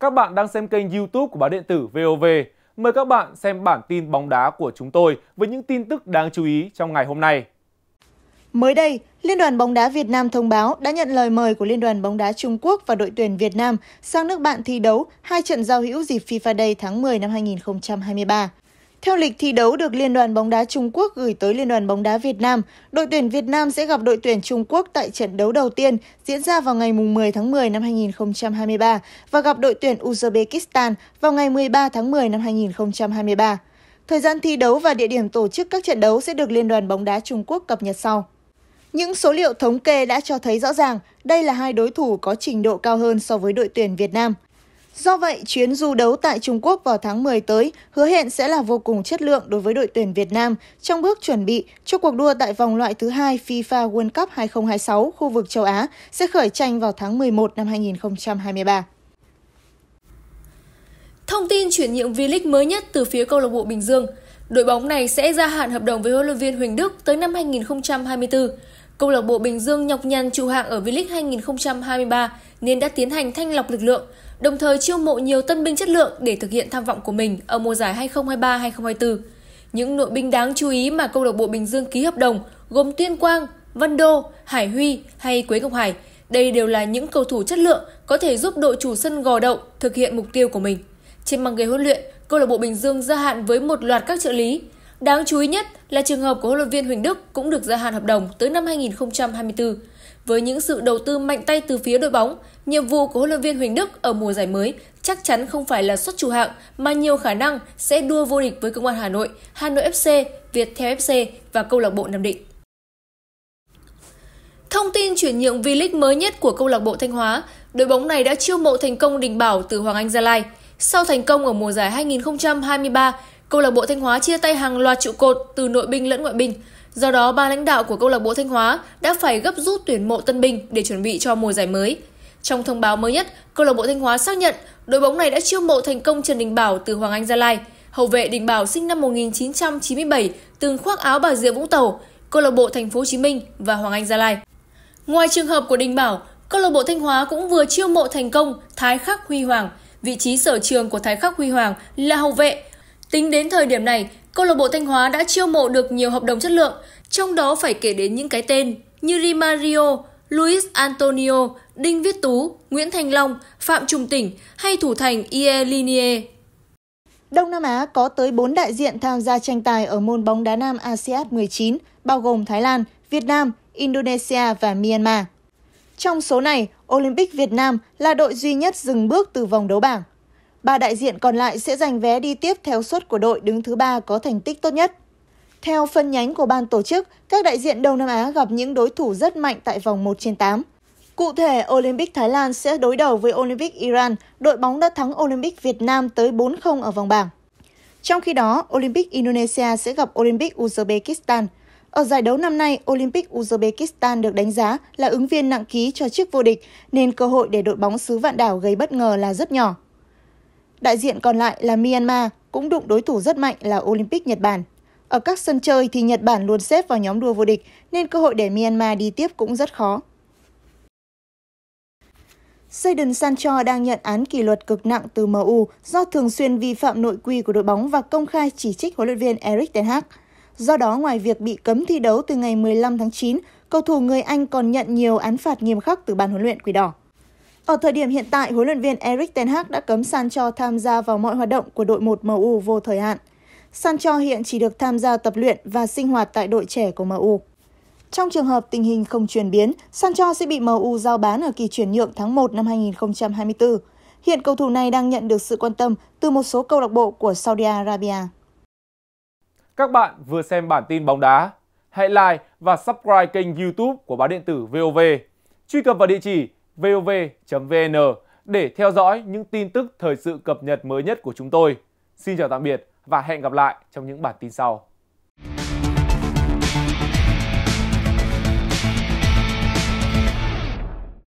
Các bạn đang xem kênh YouTube của báo điện tử VOV. Mời các bạn xem bản tin bóng đá của chúng tôi với những tin tức đáng chú ý trong ngày hôm nay. Mới đây, Liên đoàn bóng đá Việt Nam thông báo đã nhận lời mời của Liên đoàn bóng đá Trung Quốc và đội tuyển Việt Nam sang nước bạn thi đấu hai trận giao hữu dịp FIFA Day tháng 10 năm 2023. Theo lịch thi đấu được Liên đoàn bóng đá Trung Quốc gửi tới Liên đoàn bóng đá Việt Nam, đội tuyển Việt Nam sẽ gặp đội tuyển Trung Quốc tại trận đấu đầu tiên diễn ra vào ngày 10 tháng 10 năm 2023 và gặp đội tuyển Uzbekistan vào ngày 13 tháng 10 năm 2023. Thời gian thi đấu và địa điểm tổ chức các trận đấu sẽ được Liên đoàn bóng đá Trung Quốc cập nhật sau. Những số liệu thống kê đã cho thấy rõ ràng đây là hai đối thủ có trình độ cao hơn so với đội tuyển Việt Nam. Do vậy, chuyến du đấu tại Trung Quốc vào tháng 10 tới hứa hẹn sẽ là vô cùng chất lượng đối với đội tuyển Việt Nam trong bước chuẩn bị cho cuộc đua tại vòng loại thứ hai FIFA World Cup 2026 khu vực châu Á sẽ khởi tranh vào tháng 11 năm 2023. Thông tin chuyển nhượng V-League mới nhất từ phía câu lạc bộ Bình Dương. Đội bóng này sẽ gia hạn hợp đồng với huấn luyện viên Huỳnh Đức tới năm 2024. Câu lạc bộ Bình Dương nhọc nhằn trụ hạng ở V-League 2023 nên đã tiến hành thanh lọc lực lượng đồng thời chiêu mộ nhiều tân binh chất lượng để thực hiện tham vọng của mình ở mùa giải 2023-2024. Những nội binh đáng chú ý mà câu lạc bộ Bình Dương ký hợp đồng gồm Tuyên Quang, Văn Đô, Hải Huy hay Quế Ngọc Hải. Đây đều là những cầu thủ chất lượng có thể giúp đội chủ sân gò đậu thực hiện mục tiêu của mình. Trên băng ghế huấn luyện, câu lạc bộ Bình Dương gia hạn với một loạt các trợ lý Đáng chú ý nhất là trường hợp của huấn luyện viên Huỳnh Đức cũng được gia hạn hợp đồng tới năm 2024. Với những sự đầu tư mạnh tay từ phía đội bóng, nhiệm vụ của huấn luyện viên Huỳnh Đức ở mùa giải mới chắc chắn không phải là xuất chủ hạng mà nhiều khả năng sẽ đua vô địch với Công an Hà Nội, Hà Nội FC, Viettel FC và câu lạc bộ Nam Định. Thông tin chuyển nhượng V-League mới nhất của câu lạc bộ Thanh Hóa, đội bóng này đã chiêu mộ thành công Đình Bảo từ Hoàng Anh Gia Lai. Sau thành công ở mùa giải 2023, câu lạc bộ Thanh Hóa chia tay hàng loạt trụ cột từ nội binh lẫn ngoại binh. Do đó, ba lãnh đạo của câu lạc bộ Thanh Hóa đã phải gấp rút tuyển mộ tân binh để chuẩn bị cho mùa giải mới. Trong thông báo mới nhất, câu lạc bộ Thanh Hóa xác nhận đội bóng này đã chiêu mộ thành công Trần Đình Bảo từ Hoàng Anh Gia Lai. Hậu vệ Đình Bảo sinh năm 1997 từng khoác áo Bà Rịa Vũng Tàu, câu lạc bộ Thành phố Hồ Chí Minh và Hoàng Anh Gia Lai. Ngoài trường hợp của Đình Bảo, câu lạc bộ Thanh Hóa cũng vừa chiêu mộ thành công Thái Khắc Huy Hoàng. Vị trí sở trường của Thái Khắc Huy Hoàng là hậu vệ, Tính đến thời điểm này, câu lạc bộ Thanh Hóa đã chiêu mộ được nhiều hợp đồng chất lượng, trong đó phải kể đến những cái tên như Rimario, Luis Antonio, Đinh Viết Tú, Nguyễn Thành Long, Phạm Trung Tỉnh hay thủ thành Ie Linie. Đông Nam Á có tới 4 đại diện tham gia tranh tài ở môn bóng đá nam ASEAN 19, bao gồm Thái Lan, Việt Nam, Indonesia và Myanmar. Trong số này, Olympic Việt Nam là đội duy nhất dừng bước từ vòng đấu bảng. Ba đại diện còn lại sẽ giành vé đi tiếp theo suất của đội đứng thứ ba có thành tích tốt nhất. Theo phân nhánh của ban tổ chức, các đại diện Đông Nam Á gặp những đối thủ rất mạnh tại vòng 1 trên 8. Cụ thể, Olympic Thái Lan sẽ đối đầu với Olympic Iran, đội bóng đã thắng Olympic Việt Nam tới 4-0 ở vòng bảng. Trong khi đó, Olympic Indonesia sẽ gặp Olympic Uzbekistan. Ở giải đấu năm nay, Olympic Uzbekistan được đánh giá là ứng viên nặng ký cho chức vô địch, nên cơ hội để đội bóng xứ vạn đảo gây bất ngờ là rất nhỏ. Đại diện còn lại là Myanmar cũng đụng đối thủ rất mạnh là Olympic Nhật Bản. Ở các sân chơi thì Nhật Bản luôn xếp vào nhóm đua vô địch nên cơ hội để Myanmar đi tiếp cũng rất khó. Jadon Sancho đang nhận án kỷ luật cực nặng từ MU do thường xuyên vi phạm nội quy của đội bóng và công khai chỉ trích huấn luyện viên Erik ten Hag. Do đó, ngoài việc bị cấm thi đấu từ ngày 15 tháng 9, cầu thủ người Anh còn nhận nhiều án phạt nghiêm khắc từ ban huấn luyện Quỷ Đỏ. Ở thời điểm hiện tại, huấn luyện viên Erik Ten Hag đã cấm Sancho tham gia vào mọi hoạt động của đội 1 MU vô thời hạn. Sancho hiện chỉ được tham gia tập luyện và sinh hoạt tại đội trẻ của MU. Trong trường hợp tình hình không chuyển biến, Sancho sẽ bị MU giao bán ở kỳ chuyển nhượng tháng 1 năm 2024. Hiện cầu thủ này đang nhận được sự quan tâm từ một số câu lạc bộ của Saudi Arabia. Các bạn vừa xem bản tin bóng đá. Hãy like và subscribe kênh YouTube của báo điện tử VOV. Truy cập vào địa chỉ vov.vn để theo dõi những tin tức thời sự cập nhật mới nhất của chúng tôi. Xin chào tạm biệt và hẹn gặp lại trong những bản tin sau.